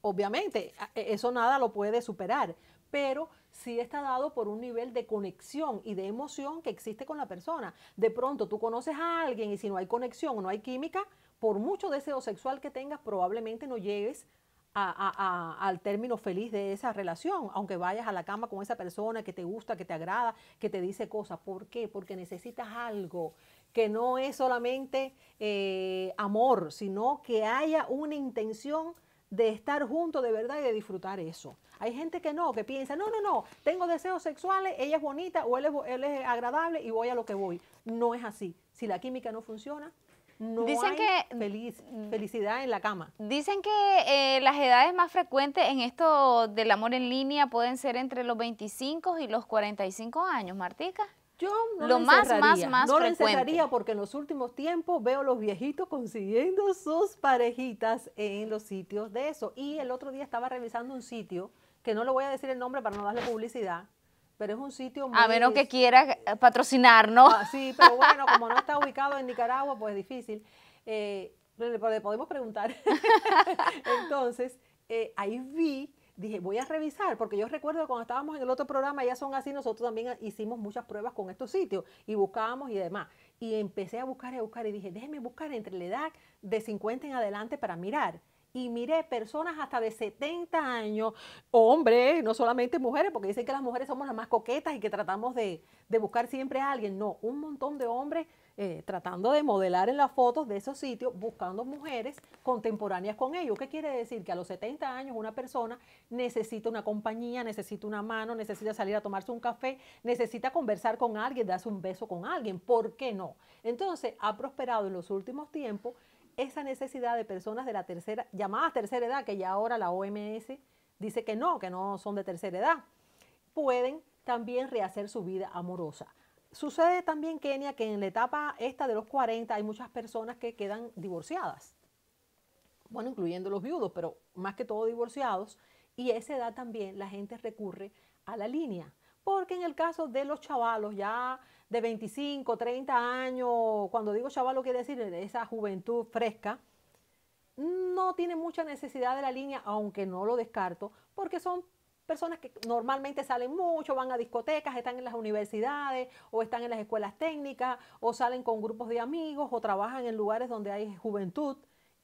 Obviamente, e, eso nada lo puede superar pero sí está dado por un nivel de conexión y de emoción que existe con la persona. De pronto tú conoces a alguien y si no hay conexión o no hay química, por mucho deseo sexual que tengas, probablemente no llegues al término feliz de esa relación, aunque vayas a la cama con esa persona que te gusta, que te agrada, que te dice cosas. ¿Por qué? Porque necesitas algo que no es solamente eh, amor, sino que haya una intención de estar juntos de verdad y de disfrutar eso. Hay gente que no, que piensa, no, no, no, tengo deseos sexuales, ella es bonita o él es, agradable y voy a lo que voy. No es así. Si la química no funciona, no dicen que, felicidad en la cama. Dicen que eh, las edades más frecuentes en esto del amor en línea pueden ser entre los 25 y los 45 años, Martica. Yo no lo, más, más, No lo encerraría porque en los últimos tiempos veo los viejitos consiguiendo sus parejitas en los sitios de eso. Y el otro día estaba revisando un sitio, que no le voy a decir el nombre para no darle publicidad, pero es un sitio muy... A menos que quiera eh, patrocinarnos. ¿no? Ah, sí, pero bueno, como no está ubicado en Nicaragua, pues es difícil. Eh, le podemos preguntar. Entonces, eh, ahí vi dije, voy a revisar, porque yo recuerdo cuando estábamos en el otro programa, ya son así, nosotros también hicimos muchas pruebas con estos sitios y buscábamos y demás. Y empecé a buscar y a buscar y dije, déjeme buscar entre la edad de 50 en adelante para mirar. Y miré personas hasta de 70 años, hombres, no solamente mujeres, porque dicen que las mujeres somos las más coquetas y que tratamos de, de buscar siempre a alguien. No, un montón de hombres eh, tratando de modelar en las fotos de esos sitios, buscando mujeres contemporáneas con ellos. ¿Qué quiere decir? Que a los 70 años una persona necesita una compañía, necesita una mano, necesita salir a tomarse un café, necesita conversar con alguien, darse un beso con alguien. ¿Por qué no? Entonces, ha prosperado en los últimos tiempos esa necesidad de personas de la tercera, llamadas tercera edad, que ya ahora la OMS dice que no, que no son de tercera edad, pueden también rehacer su vida amorosa. Sucede también, Kenia, que en la etapa esta de los 40 hay muchas personas que quedan divorciadas. Bueno, incluyendo los viudos, pero más que todo divorciados. Y a esa edad también la gente recurre a la línea. Porque en el caso de los chavalos ya de 25, 30 años, cuando digo chavalo quiere decir esa juventud fresca, no tiene mucha necesidad de la línea, aunque no lo descarto, porque son personas que normalmente salen mucho, van a discotecas, están en las universidades o están en las escuelas técnicas o salen con grupos de amigos o trabajan en lugares donde hay juventud.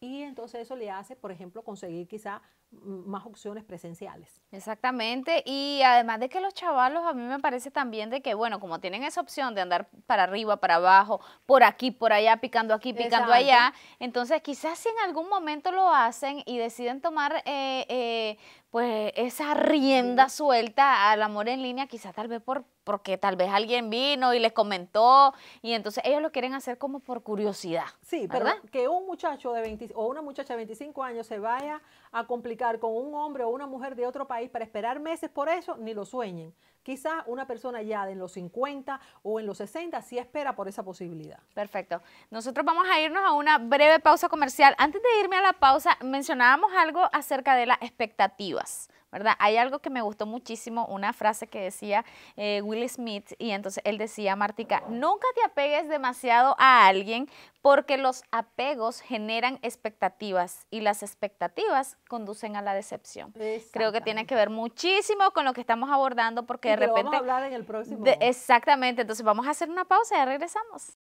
Y entonces eso le hace, por ejemplo, conseguir quizá más opciones presenciales. Exactamente, y además de que los chavalos a mí me parece también de que, bueno, como tienen esa opción de andar para arriba, para abajo, por aquí, por allá, picando aquí, picando allá, entonces quizás si en algún momento lo hacen y deciden tomar eh, eh, pues esa rienda suelta al amor en línea, quizás tal vez por, porque tal vez alguien vino y les comentó y entonces ellos lo quieren hacer como por curiosidad. Sí, ¿verdad? que un muchacho de 20 o una muchacha de 25 años se vaya a complicar con un hombre o una mujer de otro país para esperar meses por eso, ni lo sueñen. Quizás una persona ya de los 50 o en los 60 sí espera por esa posibilidad. Perfecto. Nosotros vamos a irnos a una breve pausa comercial. Antes de irme a la pausa, mencionábamos algo acerca de las expectativas. ¿verdad? Hay algo que me gustó muchísimo, una frase que decía eh, Will Smith, y entonces él decía, Martica, nunca te apegues demasiado a alguien porque los apegos generan expectativas y las expectativas conducen a la decepción. Creo que tiene que ver muchísimo con lo que estamos abordando porque de repente... Vamos a hablar en el próximo. exactamente, entonces vamos a hacer una pausa y ya regresamos.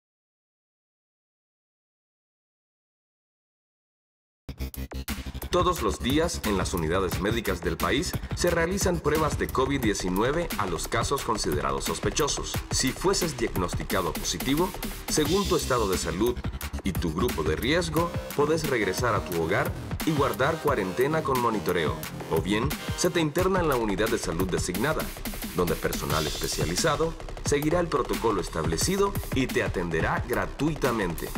Todos los días en las unidades médicas del país se realizan pruebas de COVID-19 a los casos considerados sospechosos. Si fueses diagnosticado positivo, según tu estado de salud y tu grupo de riesgo, puedes regresar a tu hogar y guardar cuarentena con monitoreo. O bien, se te interna en la unidad de salud designada, donde personal especializado seguirá el protocolo establecido y te atenderá gratuitamente.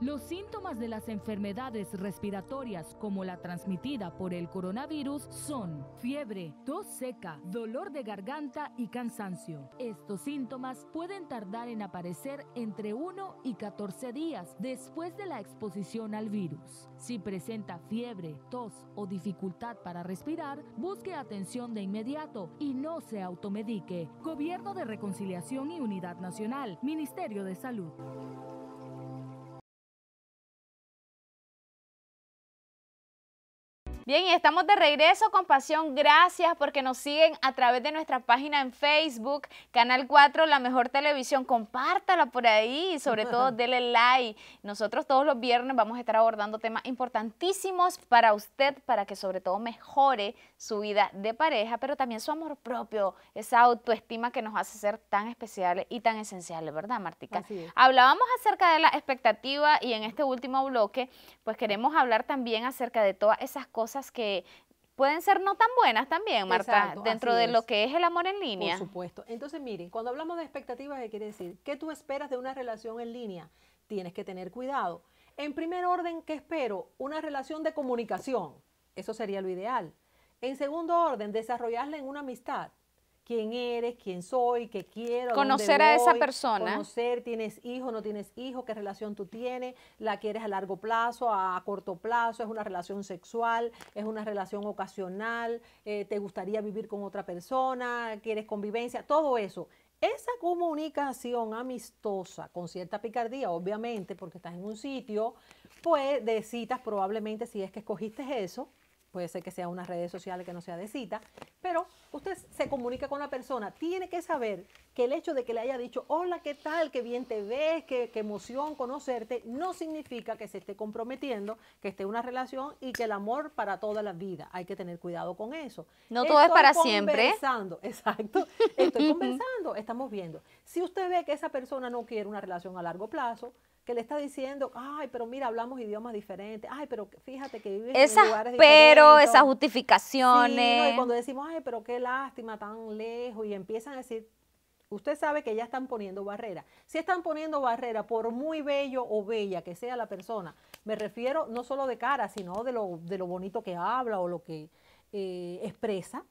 Los síntomas de las enfermedades respiratorias como la transmitida por el coronavirus son fiebre, tos seca, dolor de garganta y cansancio. Estos síntomas pueden tardar en aparecer entre 1 y 14 días después de la exposición al virus. Si presenta fiebre, tos o dificultad para respirar, busque atención de inmediato y no se automedique. Gobierno de Reconciliación y Unidad Nacional, Ministerio de Salud. Bien, y estamos de regreso con Pasión. Gracias porque nos siguen a través de nuestra página en Facebook, Canal 4, La Mejor Televisión. Compártala por ahí y sobre todo dele like. Nosotros todos los viernes vamos a estar abordando temas importantísimos para usted, para que sobre todo mejore su vida de pareja, pero también su amor propio, esa autoestima que nos hace ser tan especiales y tan esenciales, ¿verdad, Martica? Hablábamos acerca de la expectativa y en este último bloque, pues queremos hablar también acerca de todas esas cosas que pueden ser no tan buenas también, Marta, dentro de lo que es el amor en línea. Por supuesto. Entonces, miren, cuando hablamos de expectativas, ¿qué quiere decir? ¿Qué tú esperas de una relación en línea? Tienes que tener cuidado. En primer orden, ¿qué espero? Una relación de comunicación. Eso sería lo ideal. En segundo orden, desarrollarla en una amistad quién eres, quién soy, qué quiero. Conocer a esa persona. Conocer, tienes hijo, no tienes hijo, qué relación tú tienes, la quieres a largo plazo, a, corto plazo, es una relación sexual, es una relación ocasional, eh, te gustaría vivir con otra persona, quieres convivencia, todo eso. Esa comunicación amistosa, con cierta picardía, obviamente, porque estás en un sitio, pues de citas probablemente si es que escogiste eso, puede ser que sea unas redes sociales que no sea de cita, pero usted se comunica con la persona, tiene que saber que el hecho de que le haya dicho, hola, ¿qué tal? Qué bien te ves, qué, emoción conocerte, no significa que se esté comprometiendo, que esté una relación y que el amor para toda la vida. Hay que tener cuidado con eso. No todo es para siempre. Conversando, exacto. Estoy conversando, estamos viendo. Si usted ve que esa persona no quiere una relación a largo plazo, que le está diciendo, ay, pero mira, hablamos idiomas diferentes, ay, pero fíjate que vives en lugares pero, esas justificaciones. Y cuando decimos, ay, pero qué lástima, tan lejos, y empiezan a decir, usted sabe que ya están poniendo barrera. Si están poniendo barrera, por muy bello o bella que sea la persona, me refiero no solo de cara, sino de lo, de lo bonito que habla o lo que eh, expresa,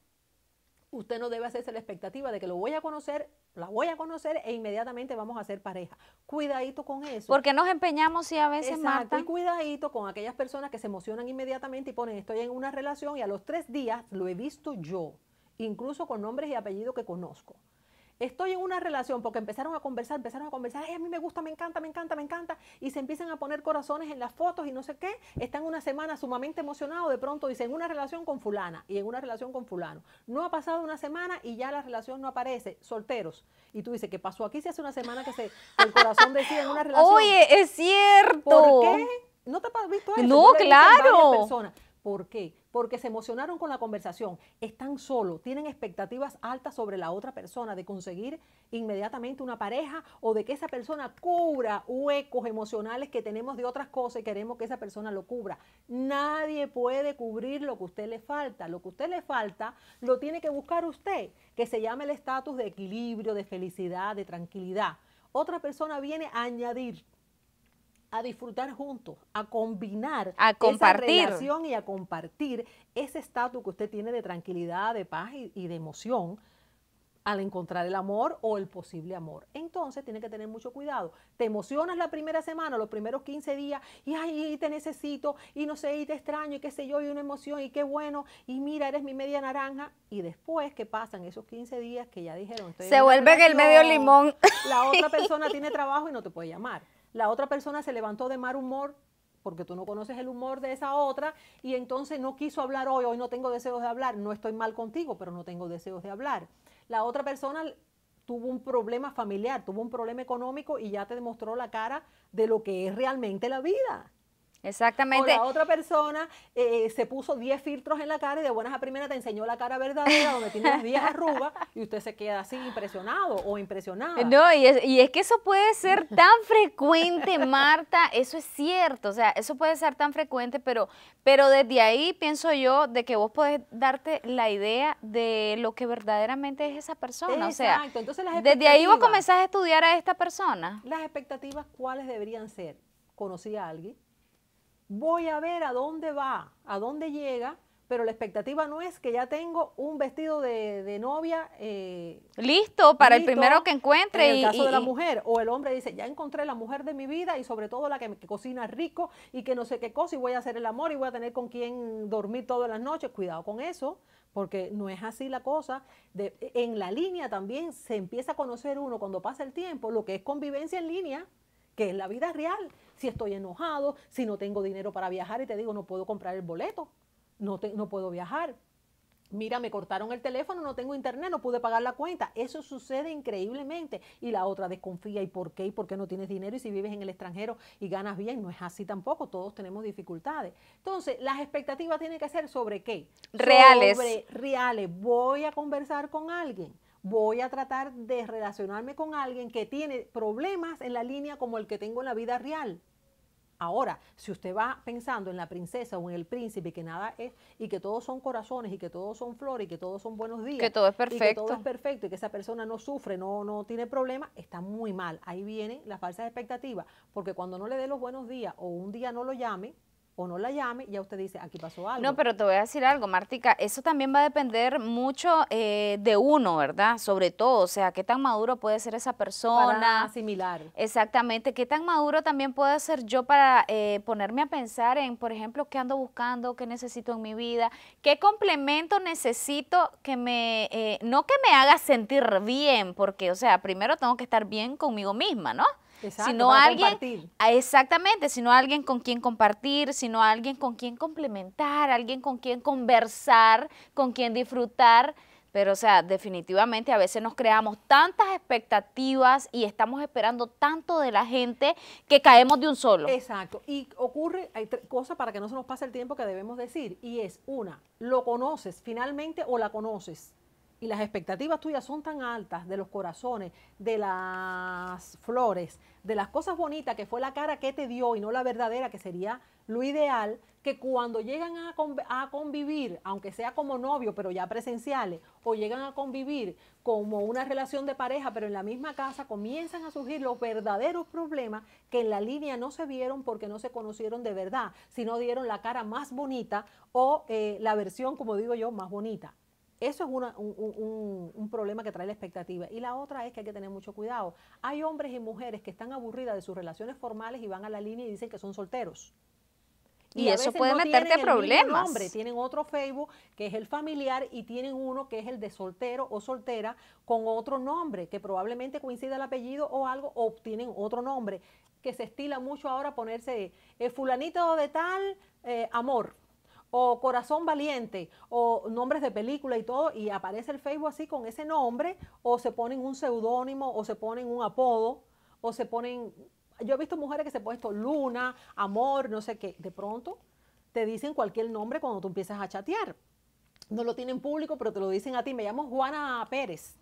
usted no debe hacerse la expectativa de que lo voy a conocer, la voy a conocer e inmediatamente vamos a ser pareja. Cuidadito con eso. Porque nos empeñamos y a veces Exacto, Y cuidadito con aquellas personas que se emocionan inmediatamente y ponen estoy en una relación y a los tres días lo he visto yo, incluso con nombres y apellidos que conozco estoy en una relación porque empezaron a conversar, empezaron a conversar, Ay, a mí me gusta, me encanta, me encanta, me encanta, y se empiezan a poner corazones en las fotos y no sé qué, están una semana sumamente emocionados, de pronto dicen una relación con fulana y en una relación con fulano. No ha pasado una semana y ya la relación no aparece, solteros. Y tú dices, ¿qué pasó aquí si hace una semana que se, el corazón decía en una relación? Oye, es cierto. ¿Por qué? ¿No te has visto eso? No, claro. ¿Por qué? Porque se emocionaron con la conversación, están solos, tienen expectativas altas sobre la otra persona de conseguir inmediatamente una pareja o de que esa persona cubra huecos emocionales que tenemos de otras cosas y queremos que esa persona lo cubra. Nadie puede cubrir lo que a usted le falta. Lo que a usted le falta lo tiene que buscar usted, que se llame el estatus de equilibrio, de felicidad, de tranquilidad. Otra persona viene a añadir a disfrutar juntos, a combinar a compartir. esa relación y a compartir ese estatus que usted tiene de tranquilidad, de paz y, de emoción al encontrar el amor o el posible amor. Entonces tiene que tener mucho cuidado. Te emocionas la primera semana, los primeros 15 días, y ay, te necesito, y no sé, y te extraño, y qué sé yo, y una emoción, y qué bueno, y mira, eres mi media naranja. Y después, que pasan esos 15 días que ya dijeron? Se vuelve el medio limón. La otra persona tiene trabajo y no te puede llamar la otra persona se levantó de mal humor porque tú no conoces el humor de esa otra y entonces no quiso hablar hoy, hoy no tengo deseos de hablar, no estoy mal contigo, pero no tengo deseos de hablar. La otra persona tuvo un problema familiar, tuvo un problema económico y ya te demostró la cara de lo que es realmente la vida. Exactamente. O la otra persona eh, se puso 10 filtros en la cara y de buenas a primeras te enseñó la cara verdadera donde tiene las 10 arrugas y usted se queda así impresionado o impresionada. No, y es, y es que eso puede ser tan frecuente, Marta, eso es cierto, o sea, eso puede ser tan frecuente, pero, pero desde ahí pienso yo de que vos podés darte la idea de lo que verdaderamente es esa persona, Exacto. o sea, Entonces, desde ahí vos comenzás a estudiar a esta persona. Las expectativas, ¿cuáles deberían ser? Conocí a alguien, voy a ver a dónde va, a dónde llega, pero la expectativa no es que ya tengo un vestido de, novia. Eh, listo para el primero que encuentre. En el caso de la mujer, o el hombre dice, ya encontré la mujer de mi vida y sobre todo la que, cocina rico y que no sé qué cosa y voy a hacer el amor y voy a tener con quién dormir todas las noches. Cuidado con eso, porque no es así la cosa. De, en la línea también se empieza a conocer uno cuando pasa el tiempo, lo que es convivencia en línea que es la vida real. Si estoy enojado, si no tengo dinero para viajar y te digo, no puedo comprar el boleto, no, no puedo viajar. Mira, me cortaron el teléfono, no tengo internet, no pude pagar la cuenta. Eso sucede increíblemente. Y la otra desconfía, ¿y por qué? ¿Y por qué no tienes dinero? Y si vives en el extranjero y ganas bien, no es así tampoco. Todos tenemos dificultades. Entonces, las expectativas tienen que ser sobre qué? Reales. Sobre reales. Voy a conversar con alguien voy a tratar de relacionarme con alguien que tiene problemas en la línea como el que tengo en la vida real. Ahora, si usted va pensando en la princesa o en el príncipe que nada es y que todos son corazones y que todos son flores y que todos son buenos días, que todo es perfecto, y que todo es perfecto y que esa persona no sufre, no no tiene problemas, está muy mal. Ahí viene la falsa expectativa, porque cuando no le dé los buenos días o un día no lo llame, o no la llame, ya usted dice, aquí pasó algo. No, pero te voy a decir algo, Martica, eso también va a depender mucho eh, de uno, ¿verdad? Sobre todo, o sea, qué tan maduro puede ser esa persona. similar Exactamente, qué tan maduro también puedo ser yo para eh, ponerme a pensar en, por ejemplo, qué ando buscando, qué necesito en mi vida, qué complemento necesito que me, eh, no que me haga sentir bien, porque, o sea, primero tengo que estar bien conmigo misma, ¿no? sino alguien, ah, exactamente, sino alguien con quien compartir, sino alguien con quien complementar, alguien con quien conversar, con quien disfrutar. Pero, o sea, definitivamente a veces nos creamos tantas expectativas y estamos esperando tanto de la gente que caemos de un solo. Exacto. Y ocurre, hay cosas para que no se nos pase el tiempo que debemos decir. Y es, una, lo conoces finalmente o la conoces y las expectativas tuyas son tan altas de los corazones, de las flores, de las cosas bonitas que fue la cara que te dio y no la verdadera que sería lo ideal, que cuando llegan a, convivir, aunque sea como novio, pero ya presenciales, o llegan a convivir como una relación de pareja, pero en la misma casa, comienzan a surgir los verdaderos problemas que en la línea no se vieron porque no se conocieron de verdad, sino dieron la cara más bonita o eh, la versión, como digo yo, más bonita. Eso es un, problema que trae la expectativa. Y la otra es que hay que tener mucho cuidado. Hay hombres y mujeres que están aburridas de sus relaciones formales y van a la línea y dicen que son solteros. Y, eso puede meterte problemas. Hombre, tienen otro Facebook que es el familiar y tienen uno que es el de soltero o soltera con otro nombre que probablemente coincida el apellido o algo o tienen otro nombre que se estila mucho ahora ponerse eh, fulanito de tal eh, amor o Corazón Valiente, o nombres de película y todo, y aparece el Facebook así con ese nombre, o se ponen un seudónimo, o se ponen un apodo, o se ponen, yo he visto mujeres que se han puesto luna, amor, no sé qué, de pronto te dicen cualquier nombre cuando tú empiezas a chatear. No lo tienen público, pero te lo dicen a ti. Me llamo Juana Pérez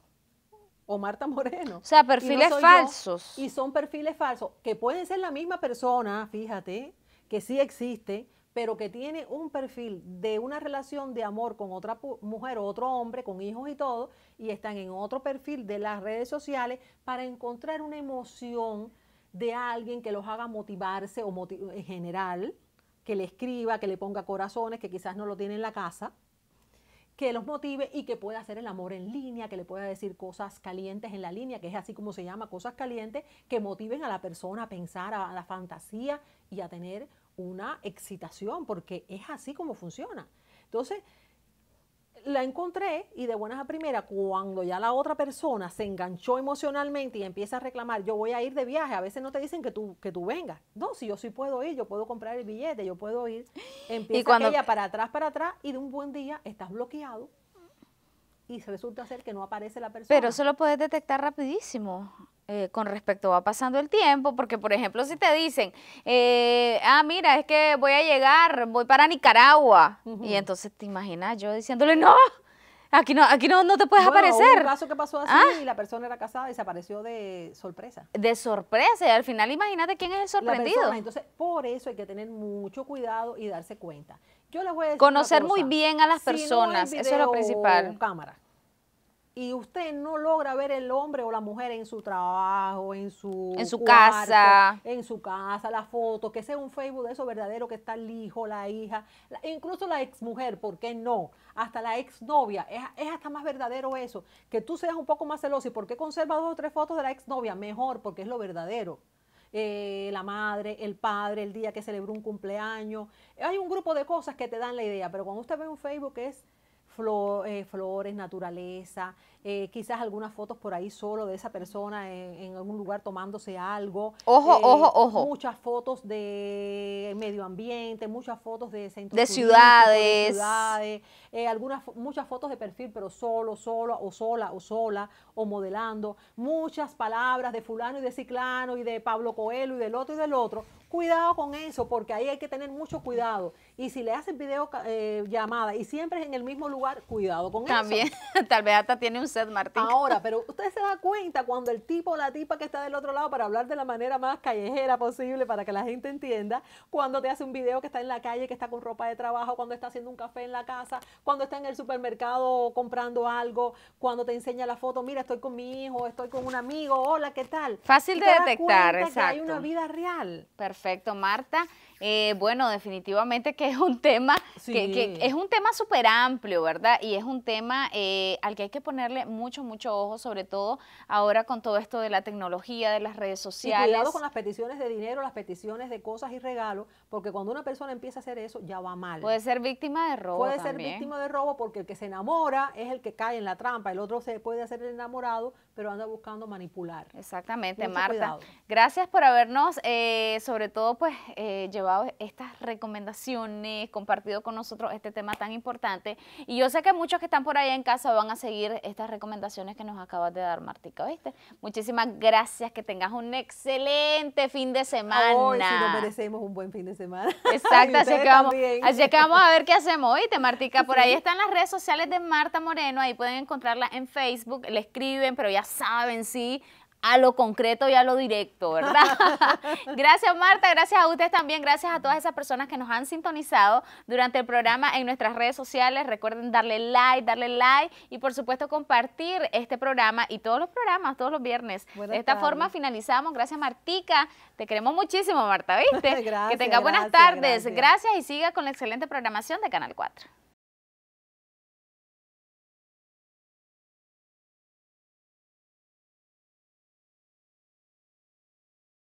o Marta Moreno. O sea, perfiles falsos. y son perfiles falsos, que pueden ser la misma persona, fíjate, que sí existe, pero que tiene un perfil de una relación de amor con otra mujer o otro hombre, con hijos y todo, y están en otro perfil de las redes sociales para encontrar una emoción de alguien que los haga motivarse o en general, que le escriba, que le ponga corazones, que quizás no lo tiene en la casa, que los motive y que pueda hacer el amor en línea, que le pueda decir cosas calientes en la línea, que es así como se llama, cosas calientes, que motiven a la persona a pensar, a la fantasía y a tener una excitación, porque es así como funciona. Entonces, la encontré y de buenas a primeras, cuando ya la otra persona se enganchó emocionalmente y empieza a reclamar, yo voy a ir de viaje, a veces no te dicen que tú, que tú vengas. No, si yo sí puedo ir, yo puedo comprar el billete, yo puedo ir. Empieza y cuando... aquella para atrás, para atrás y de un buen día estás bloqueado y resulta ser que no aparece la persona. Pero eso lo puedes detectar rapidísimo. Eh, con respecto va pasando el tiempo, porque por ejemplo si te dicen, eh, ah, mira, es que voy a llegar, voy para Nicaragua, y entonces te imaginas yo diciéndole, no, aquí no, aquí no, no te puedes aparecer. un caso que pasó así y ah. la persona era casada y se apareció de sorpresa. De sorpresa, y al final imagínate quién es el sorprendido. entonces, por eso hay que tener mucho cuidado y darse cuenta. Yo les voy a decir Conocer muy bien a las personas, eso es lo principal. Cámara y usted no logra ver el hombre o la mujer en su trabajo, en su, en su casa, en su casa, la foto, que sea un Facebook de eso verdadero que está el hijo, la hija, incluso la ex mujer, ¿por qué no? Hasta la ex novia, es, hasta más verdadero eso, que tú seas un poco más celoso y por qué conserva dos o tres fotos de la ex novia, mejor, porque es lo verdadero. Eh, la madre, el padre, el día que celebró un cumpleaños. Hay un grupo de cosas que te dan la idea, pero cuando usted ve un Facebook que es eh, flores, naturaleza, eh, quizás algunas fotos por ahí solo de esa persona en, algún lugar tomándose algo. Ojo, eh, ojo, ojo. Muchas fotos de medio ambiente, muchas fotos de centros de ciudades, eh, algunas, muchas fotos de perfil, pero solo, solo, o sola, o sola, o modelando, muchas palabras de fulano y de ciclano y de Pablo Coelho y del otro y del otro. Cuidado con eso, porque ahí hay que tener mucho cuidado. Y si le hacen video llamada y siempre es en el mismo lugar, cuidado con eso. También, tal vez hasta tiene un Ahora, pero usted se da cuenta cuando el tipo o la tipa que está del otro lado, para hablar de la manera más callejera posible, para que la gente entienda, cuando te hace un video que está en la calle, que está con ropa de trabajo, cuando está haciendo un café en la casa, cuando está en el supermercado comprando algo, cuando te enseña la foto, mira, estoy con mi hijo, estoy con un amigo, hola, ¿qué tal? Fácil de detectar, exacto. hay una vida real. Perfecto, Marta. Eh, bueno, definitivamente que es un tema, que, es un tema súper amplio, ¿verdad? Y es un tema eh, al que hay que ponerle mucho, mucho ojo, sobre todo ahora con todo esto de la tecnología, de las redes sociales. cuidado con las peticiones de dinero, las peticiones de cosas y regalos, porque cuando una persona empieza a hacer eso, ya va mal. Puede ser víctima de robo. Puede ser víctima de robo porque el que se enamora es el que cae en la trampa, el otro se puede hacer el enamorado, pero anda buscando manipular. Exactamente, Marta. Gracias por habernos, eh, sobre todo, pues, llevado estas recomendaciones, compartido con nosotros este tema tan importante. Y yo sé que muchos que están por ahí en casa van a seguir estas recomendaciones que nos acabas de dar, Martica, ¿viste? Muchísimas gracias, que tengas un excelente fin de semana. Hoy si nos merecemos un buen fin de semana. Exacto, así que, vamos, así que, vamos, a ver qué hacemos, ¿viste, Martica? Por ahí están las redes sociales de Marta Moreno, ahí pueden encontrarla en Facebook, le escriben, pero ya saben, sí, a lo concreto y a lo directo, ¿verdad? gracias Marta, gracias a ustedes también, gracias a todas esas personas que nos han sintonizado durante el programa en nuestras redes sociales. Recuerden darle like, darle like y por supuesto compartir este programa y todos los programas, todos los viernes. de esta forma finalizamos. Gracias Martica, te queremos muchísimo Marta, ¿viste? gracias, que tengas buenas tardes. Gracias. gracias y siga con la excelente programación de Canal 4.